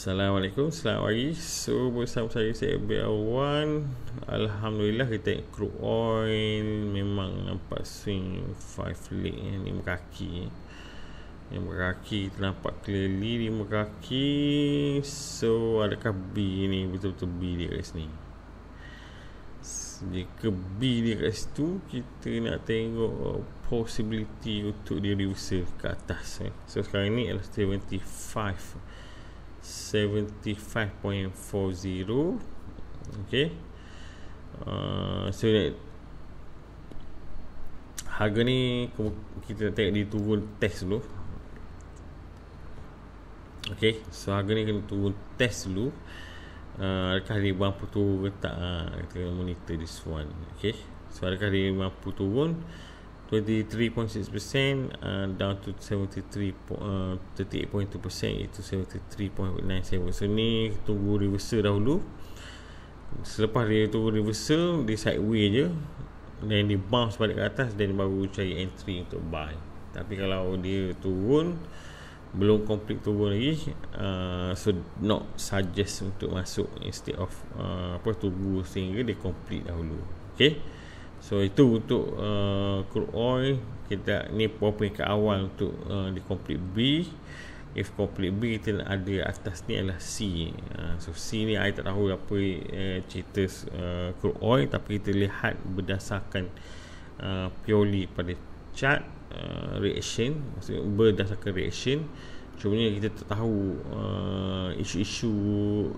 Assalamualaikum Selamat pagi So bersama saya Saya Biawan Alhamdulillah Kita take crude oil Memang nampak swing Five leg eh. Lima kaki Lima kaki Kita nampak clearly Lima kaki So adakah B ni Betul-betul B dia kat sini Jika B dia kat situ Kita nak tengok Possibility untuk dia reversal ke atas eh. So sekarang ni adalah 75 75.40 okey uh, so harga ni kita nak tengok dia turun test dulu okey so harga ni kena turun test dulu uh, adakah dia mampu turun ke tak uh, kita monitor this one okey so adakah dia mampu turun uh, 23.6% uh, down to 73 uh, 38.2% 73.97 so ni tunggu reversal dahulu selepas dia tunggu reversal dia sideways je dan dia bounce balik ke atas dan baru cari entry untuk buy tapi kalau dia turun belum complete turun lagi uh, so not suggest untuk masuk instead of uh, apa tunggu sehingga dia complete dahulu okey So itu untuk uh, crude oil kita ni poin ke awal untuk uh, di complete B. If complete B kita nak ada atas ni adalah C. Uh, so C ni saya tak tahu apa uh, cerita uh, crude oil tapi kita lihat berdasarkan uh, purely pada chart uh, reaction maksudnya berdasarkan reaction uh, Cumanya kita tak tahu uh, isu-isu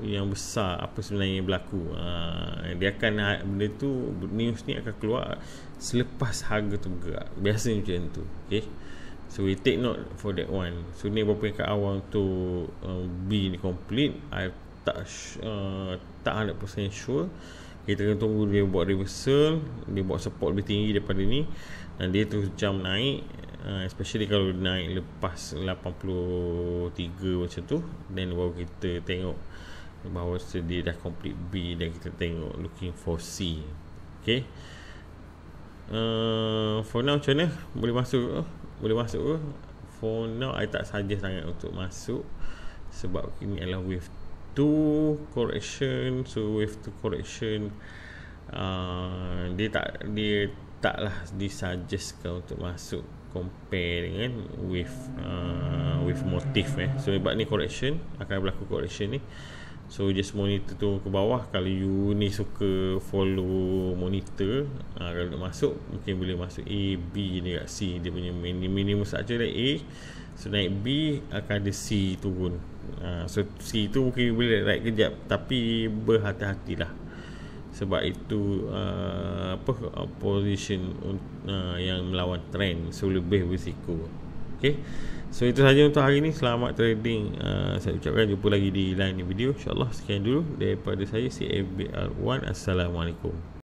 yang besar apa sebenarnya yang berlaku. Uh, dia akan ah, benda tu news ni akan keluar selepas harga tu bergerak. Biasanya macam tu. Okay. So we take note for that one. So ni berapa yang kat awal tu um, B ni complete. I tak uh, tak 100% sure. Kita akan tunggu dia buat reversal. Dia buat support lebih tinggi daripada ni. Dan dia terus jam naik uh, especially kalau naik lepas 83 macam tu then baru kita tengok bahawa dia dah complete B dan kita tengok looking for C Okay uh, for now macam mana boleh masuk ke? boleh masuk ke for now I tak suggest sangat untuk masuk sebab ini adalah wave 2 correction so wave 2 correction uh, dia tak dia taklah disuggestkan untuk masuk compare dengan with uh, with motif eh. So sebab ni correction akan berlaku correction ni. So just monitor tu ke bawah kalau you ni suka follow monitor uh, kalau nak masuk mungkin boleh masuk A B ni kat C dia punya minimum, minimum saja lah A so naik B akan ada C turun. Uh, so C tu mungkin boleh naik kejap tapi berhati-hatilah sebab itu uh, apa position uh, yang melawan trend so lebih berisiko okey so itu saja untuk hari ini selamat trading uh, saya ucapkan jumpa lagi di lain video insyaallah sekian dulu daripada saya CFBR1 assalamualaikum